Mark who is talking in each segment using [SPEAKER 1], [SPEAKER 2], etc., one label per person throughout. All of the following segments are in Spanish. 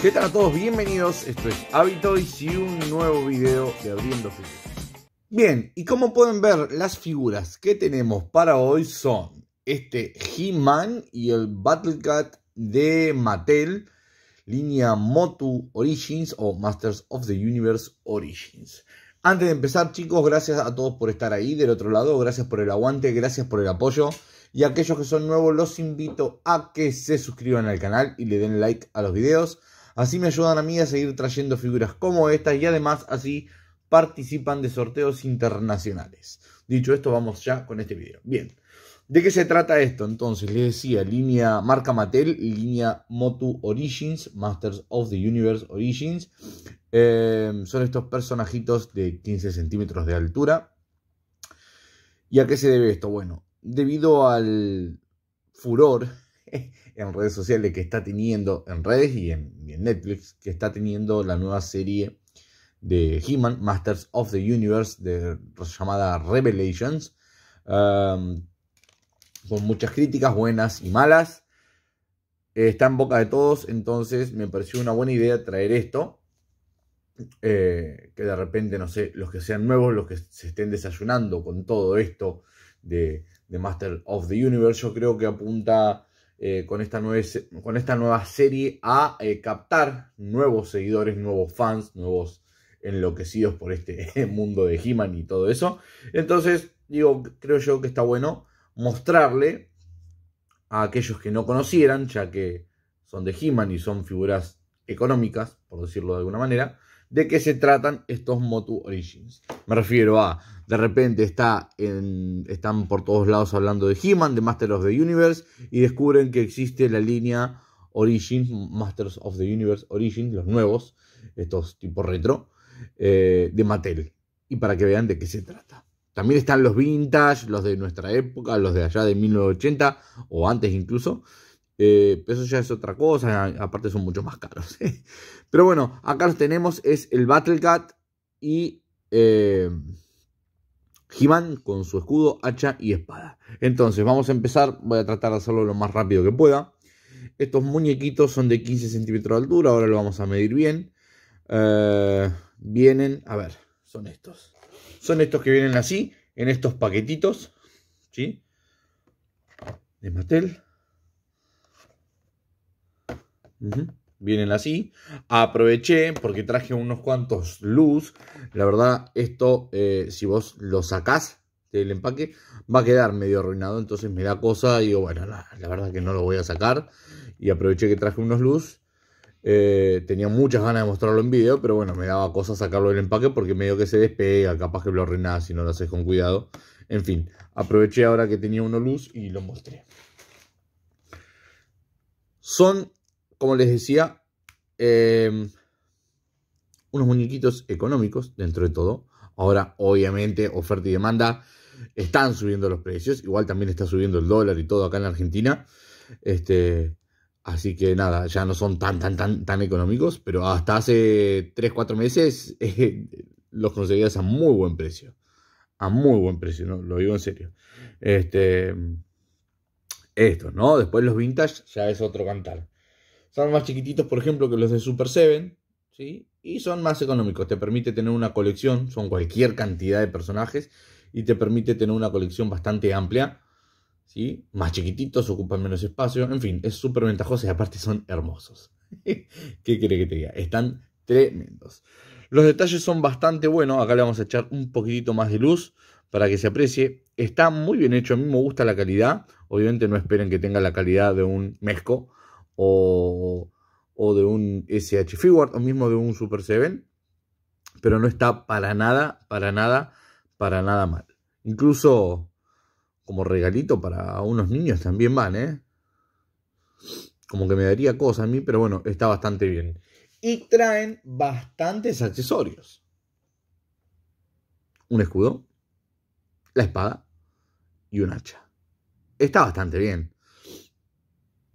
[SPEAKER 1] ¿Qué tal a todos? Bienvenidos, esto es Habitoys y un nuevo video de Abriendo Figuras. Bien, y como pueden ver, las figuras que tenemos para hoy son este He-Man y el Battle Cat de Mattel, línea Motu Origins o Masters of the Universe Origins. Antes de empezar, chicos, gracias a todos por estar ahí del otro lado, gracias por el aguante, gracias por el apoyo. Y aquellos que son nuevos, los invito a que se suscriban al canal y le den like a los videos Así me ayudan a mí a seguir trayendo figuras como estas y además así participan de sorteos internacionales. Dicho esto, vamos ya con este video. Bien, ¿de qué se trata esto? Entonces, les decía, línea marca Mattel, línea Motu Origins, Masters of the Universe Origins. Eh, son estos personajitos de 15 centímetros de altura. ¿Y a qué se debe esto? Bueno, debido al furor en redes sociales que está teniendo, en redes y en, Netflix, que está teniendo la nueva serie de He-Man, Masters of the Universe, de, llamada Revelations, con muchas críticas buenas y malas. está en boca de todos, entonces me pareció una buena idea traer esto. Eh, que de repente, no sé, los que sean nuevos, los que se estén desayunando con todo esto de, de Master of the Universe, yo creo que apunta eh, con, esta nueva, con, esta nueva, serie a eh, captar nuevos seguidores, nuevos fans, nuevos enloquecidos por este mundo de he y todo eso. Entonces, digo, creo yo que está bueno mostrarle a aquellos que no conocieran, ya que son de he y son figuras económicas, por decirlo de alguna manera, de qué se tratan estos Motu Origins. Me refiero a de repente está en, están por todos lados hablando de He-Man, de Masters of the Universe, y descubren que existe la línea Origins, Masters of the Universe Origins, los nuevos, estos tipo retro, eh, de Mattel. Y para que vean de qué se trata. También están los vintage, los de nuestra época, los de allá de 1980 o antes incluso. Eh, eso ya es otra cosa, aparte son mucho más caros. Pero bueno, acá los tenemos, es el Battle Cat y... Eh, jimán con su escudo, hacha y espada. Entonces, vamos a empezar. Voy a tratar de hacerlo lo más rápido que pueda. Estos muñequitos son de 15 centímetros de altura. Ahora lo vamos a medir bien. Eh, vienen, a ver, son estos. Son estos que vienen así, en estos paquetitos. ¿Sí? De Mattel vienen así. Aproveché porque traje unos cuantos luz. La verdad, esto, eh, si vos lo sacás del empaque, va a quedar medio arruinado. Entonces me da cosa. Digo, bueno, la, verdad que no lo voy a sacar. Y aproveché que traje unos luz. Eh, tenía muchas ganas de mostrarlo en vídeo, pero bueno, me daba cosa sacarlo del empaque porque medio que se despega, capaz que lo arruinás si no lo haces con cuidado. En fin, aproveché ahora que tenía uno luz y lo mostré. Son como les decía, em, unos muñequitos económicos dentro de todo. Ahora, obviamente, oferta y demanda están subiendo los precios. Igual también está subiendo el dólar y todo acá en la Argentina. Este, así que nada, ya no son tan, tan, tan, tan económicos. Pero hasta hace 3, 4 meses eh, los conseguías a muy buen precio. A muy buen precio, ¿no? lo digo en serio. Este, ¿no? Después los vintage ya es otro cantar. Son más chiquititos, por ejemplo, que los de Super 7, ¿sí? Y son más económicos. Te permite tener una colección, son cualquier cantidad de personajes, y te permite tener una colección bastante amplia, ¿sí? Más chiquititos, ocupan menos espacio, en fin, es súper ventajoso y aparte son hermosos. ¿Qué quiere que te diga? Están tremendos. Los detalles son bastante buenos, acá le vamos a echar un poquitito más de luz para que se aprecie. Está muy bien hecho, a mí me gusta la calidad. Obviamente no esperen que tenga la calidad de un mezco, o, o de un SH Figuard o mismo de un Super 7, pero no está para nada, para nada, para nada mal. Incluso como regalito para unos niños también van, ¿eh? Como que me daría cosa a mí, pero bueno, está bastante bien. Y traen bastantes accesorios. Un escudo, la espada y un hacha. Está bastante bien.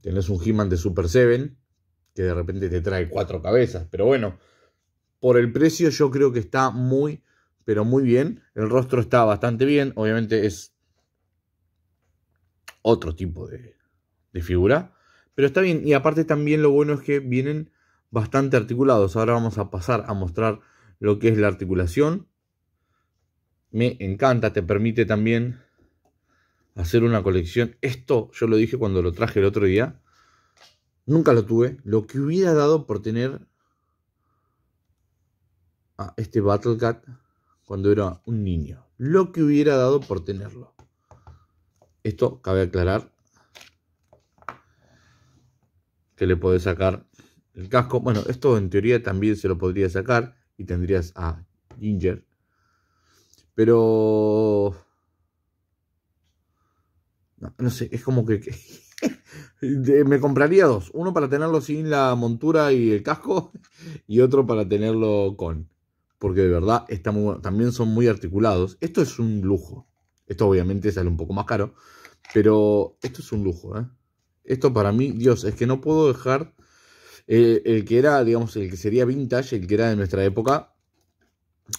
[SPEAKER 1] Tenés un He-Man de Super 7 que de repente te trae cuatro cabezas. Pero bueno, por el precio yo creo que está muy, pero muy bien. El rostro está bastante bien. Obviamente es otro tipo de, de figura. Pero está bien. Y aparte también lo bueno es que vienen bastante articulados. Ahora vamos a pasar a mostrar lo que es la articulación. Me encanta, te permite también hacer una colección. Esto yo lo dije cuando lo traje el otro día. Nunca lo tuve. Lo que hubiera dado por tener a este Battle Cat cuando era un niño. Lo que hubiera dado por tenerlo. Esto cabe aclarar que le podés sacar el casco. Bueno, esto en teoría también se lo podría sacar y tendrías a Ginger. Pero no, sé, es como que, me compraría dos. Uno para tenerlo sin la montura y el casco y otro para tenerlo con. Porque de verdad también son muy articulados. Esto es un lujo. Esto obviamente sale un poco más caro. Pero esto es un lujo. ¿eh? Esto para mí, Dios, es que no puedo dejar eh, el que era, digamos, el que sería vintage, el que era de nuestra época.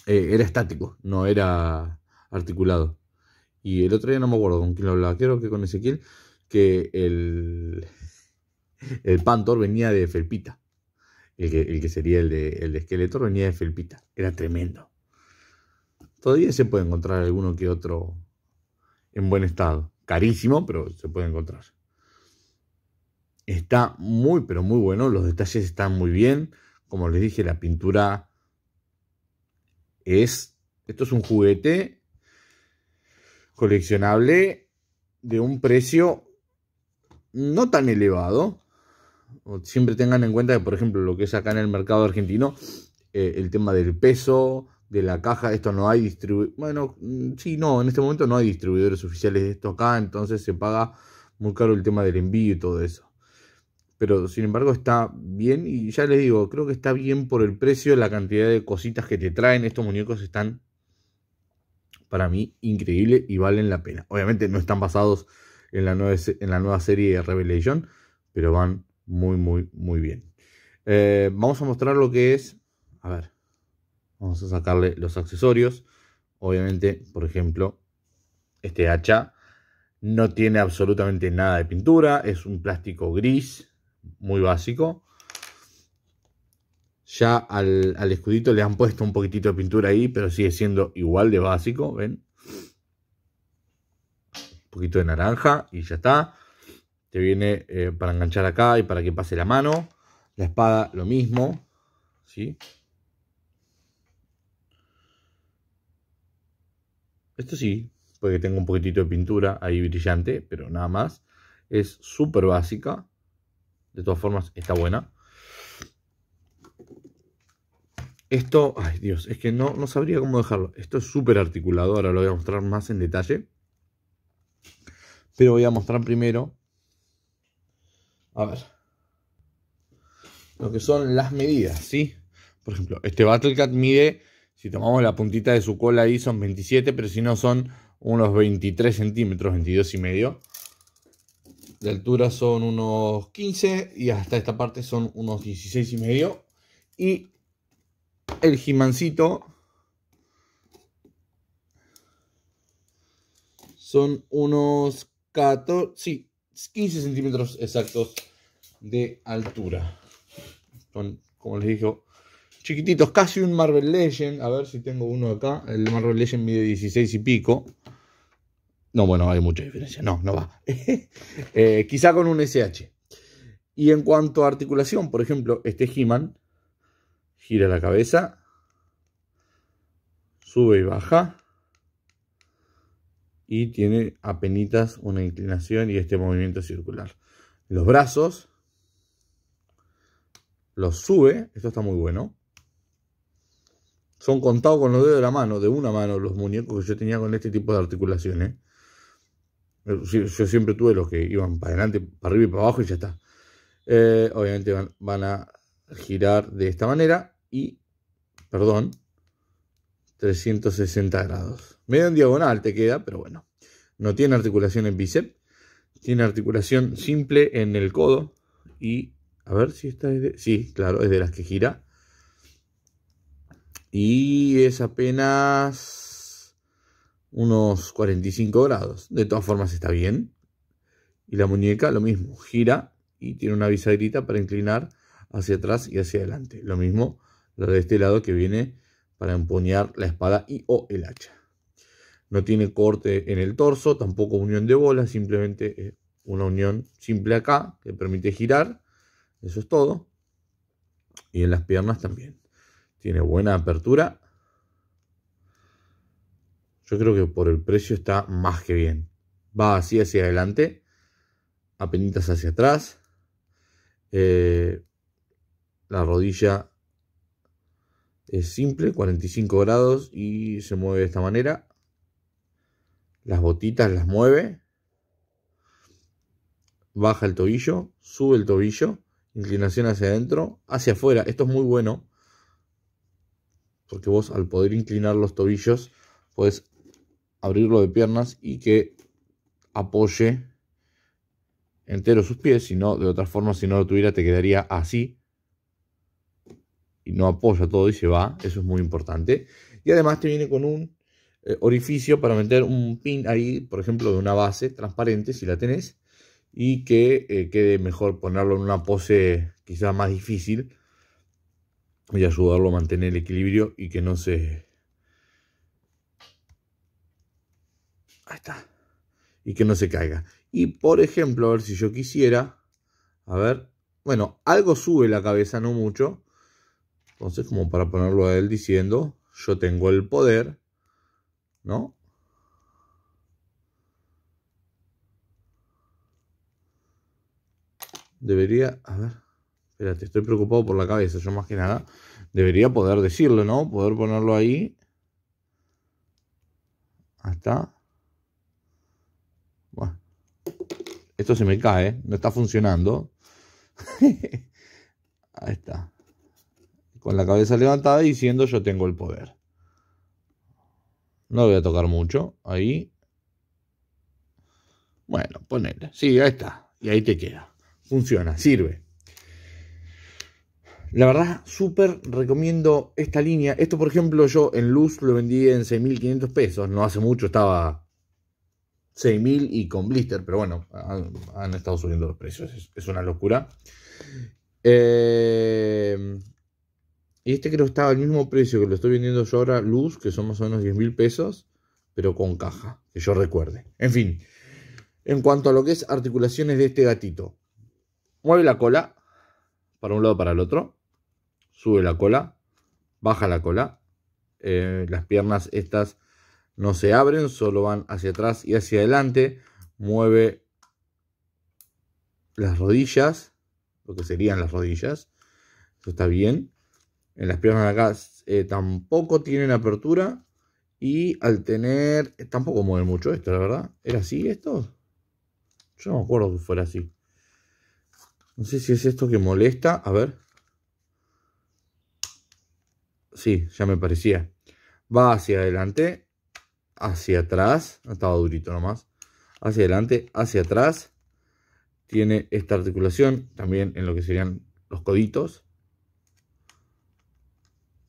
[SPEAKER 1] Eh, era estático, no era articulado. Y el otro día no me acuerdo con quién lo hablaba, creo que con Ezequiel, que el, el Pantor venía de Felpita. El que, sería el de, el venía de Felpita. Era tremendo. Todavía se puede encontrar alguno que otro en buen estado. Carísimo, pero se puede encontrar. Está muy, pero muy bueno. Los detalles están muy bien. Como les dije, la pintura es... Esto es un juguete coleccionable de un precio no tan elevado. Siempre tengan en cuenta que, por ejemplo, lo que es acá en el mercado argentino, eh, el tema del peso, de la caja, esto no hay distribuidores. Bueno, mm, sí, no, en este momento no hay distribuidores oficiales de esto acá, entonces se paga muy caro el tema del envío y todo eso. Pero sin embargo está bien, y ya les digo, creo que está bien por el precio, la cantidad de cositas que te traen. Estos muñecos están para mí increíble y valen la pena. Obviamente no están basados en la nueva, en la nueva serie Revelation, pero van muy, muy, muy bien. Eh, vamos a mostrar lo que es, a ver, vamos a sacarle los accesorios. Obviamente, por ejemplo, este hacha no tiene absolutamente nada de pintura, es un plástico gris, muy básico. Ya al, escudito le han puesto un poquitito de pintura ahí, pero sigue siendo igual de básico, ¿ven? Un poquito de naranja y ya está. Te viene eh, para enganchar acá y para que pase la mano. La espada, lo mismo, ¿sí? Esto sí, porque tengo un poquitito de pintura ahí brillante, pero nada más. Es súper básica. De todas formas, está buena. Esto, ay Dios, es que no, no sabría cómo dejarlo. Esto es súper articulado, ahora lo voy a mostrar más en detalle. Pero voy a mostrar primero, a ver, lo que son las medidas, ¿sí? Por ejemplo, este Battlecat mide, si tomamos la puntita de su cola ahí son 27, pero si no son unos 23 centímetros, 22 y medio. De altura son unos 15 y hasta esta parte son unos 16 y medio. Y el jimancito son unos 14, sí, 15 centímetros exactos de altura. Son, como les digo, chiquititos, casi un Marvel Legend. A ver si tengo uno acá. El Marvel Legend mide 16 y pico. No, bueno, hay mucha diferencia. No, no va. Eh, quizá con un SH. Y en cuanto a articulación, por ejemplo, este He-Man gira la cabeza, sube y baja y tiene apenas una inclinación y este movimiento circular. Los brazos los sube, esto está muy bueno. Son contados con los dedos de la mano, de una mano, los muñecos que yo tenía con este tipo de articulaciones. Eh, yo siempre tuve los que iban para adelante, para arriba y para abajo y ya está. Eh, obviamente van a girar de esta manera y, perdón, 360 grados. Medio en diagonal te queda, pero bueno. No tiene articulación en bíceps. Tiene articulación simple en el codo. Y a ver si esta es de... Sí, claro, es de las que gira. Y es apenas unos 45 grados. De todas formas está bien. Y la muñeca lo mismo. Gira y tiene una bisagrita para inclinar hacia atrás y hacia adelante. Lo mismo la de este lado que viene para empuñar la espada y o el hacha. No tiene corte en el torso, tampoco unión de bola simplemente una unión simple acá que permite girar, eso es todo. Y en las piernas también. Tiene buena apertura. Yo creo que por el precio está más que bien. Va así hacia adelante, apenitas hacia atrás. Eh, la rodilla es simple, 45 grados y se mueve de esta manera. Las botitas las mueve. Baja el tobillo, sube el tobillo, inclinación hacia adentro, hacia afuera. Esto es muy bueno porque vos al poder inclinar los tobillos puedes abrirlo de piernas y que apoye entero sus pies, si no, de otra forma, si no lo tuviera, te quedaría así y no apoya todo y se va, eso es muy importante. Y además te viene con un eh, orificio para meter un pin ahí, por ejemplo, de una base transparente, si la tenés, y que eh, quede mejor ponerlo en una pose quizá más difícil y ayudarlo a mantener el equilibrio y que no se... Ahí está. Y que no se caiga. Y por ejemplo, a ver si yo quisiera... A ver... Bueno, algo sube la cabeza, no mucho entonces, como para ponerlo a él diciendo, yo tengo el poder, ¿no? Debería, a ver, espérate, estoy preocupado por la cabeza, yo más que nada, debería poder decirlo, ¿no? Poder ponerlo ahí. ahí está. Bueno. Esto se me cae, ¿eh? no está funcionando. ahí está con la cabeza levantada diciendo yo tengo el poder. No voy a tocar mucho. Ahí. Bueno, ponele. Sí, ahí está. Y ahí te queda. Funciona, sirve. La verdad, súper recomiendo esta línea. Esto, por ejemplo, yo en luz lo vendí en 6.500 pesos. No hace mucho estaba 6.000 y con blister, pero bueno, han, estado subiendo los precios. Es, es una locura. Eh, y este creo que estaba al mismo precio que lo estoy vendiendo yo ahora, luz, que son más o menos 10 mil pesos, pero con caja, que yo recuerde. En fin, en cuanto a lo que es articulaciones de este gatito, mueve la cola para un lado para el otro, sube la cola, baja la cola, eh, las piernas estas no se abren, solo van hacia atrás y hacia adelante, mueve las rodillas, lo que serían las rodillas, eso está bien, en las piernas de acá eh, tampoco tienen apertura. Y al tener... tampoco mueve mucho esto, la verdad. ¿Era así esto? Yo no me acuerdo que fuera así. No sé si es esto que molesta. A ver. Sí, ya me parecía. Va hacia adelante. Hacia atrás. Estaba durito nomás. Hacia adelante, hacia atrás. Tiene esta articulación también en lo que serían los coditos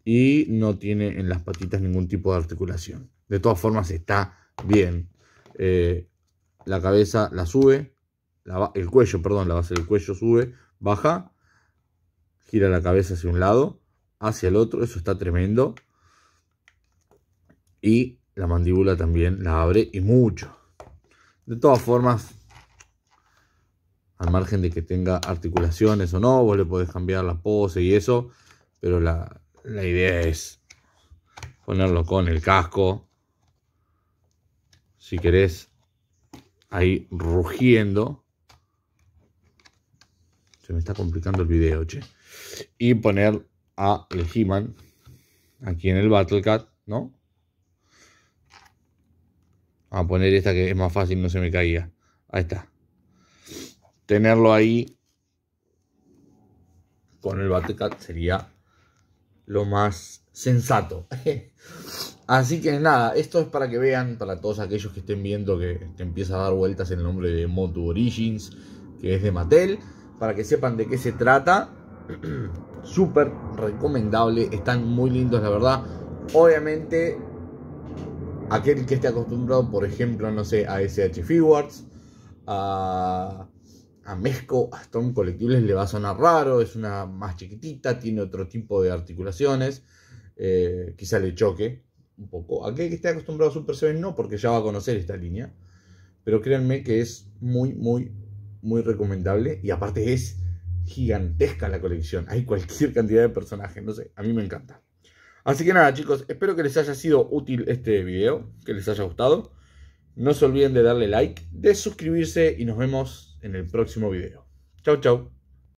[SPEAKER 1] y no tiene en las patitas ningún tipo de articulación. De todas formas está bien. Eh, la cabeza la sube, el cuello, perdón, la base del cuello sube, baja, gira la cabeza hacia un lado, hacia el otro, eso está tremendo. Y la mandíbula también la abre y mucho. De todas formas, al margen de que tenga articulaciones o no, vos le podés cambiar la pose y eso, pero la, la idea es ponerlo con el casco. Si querés, ahí rugiendo. Se me está complicando el video, che. Y poner a el he aquí en el Battle Cat, ¿no? A poner esta que es más fácil, no se me caía. Ahí está. Tenerlo ahí con el Battle Cat sería lo más sensato. Así que nada, esto es para que vean, para todos aquellos que estén viendo que, empieza a dar vueltas el nombre de Motu Origins, que es de Mattel, para que sepan de qué se trata. Súper recomendable, están muy lindos, la verdad. Obviamente, aquel que esté acostumbrado, por ejemplo, no sé, a SH Figuarts, a a Mezco Aston Colectibles le va a sonar raro, es una más chiquitita, tiene otro tipo de articulaciones, eh, quizá le choque un poco. Aquel que esté acostumbrado a Super Seven no, porque ya va a conocer esta línea, pero créanme que es muy, muy, muy recomendable y aparte es gigantesca la colección, hay cualquier cantidad de personajes, no sé, a mí me encanta. Así que nada chicos, espero que les haya sido útil este video, que les haya gustado. No se olviden de darle like, de suscribirse y nos vemos en el próximo video. Chau, chau.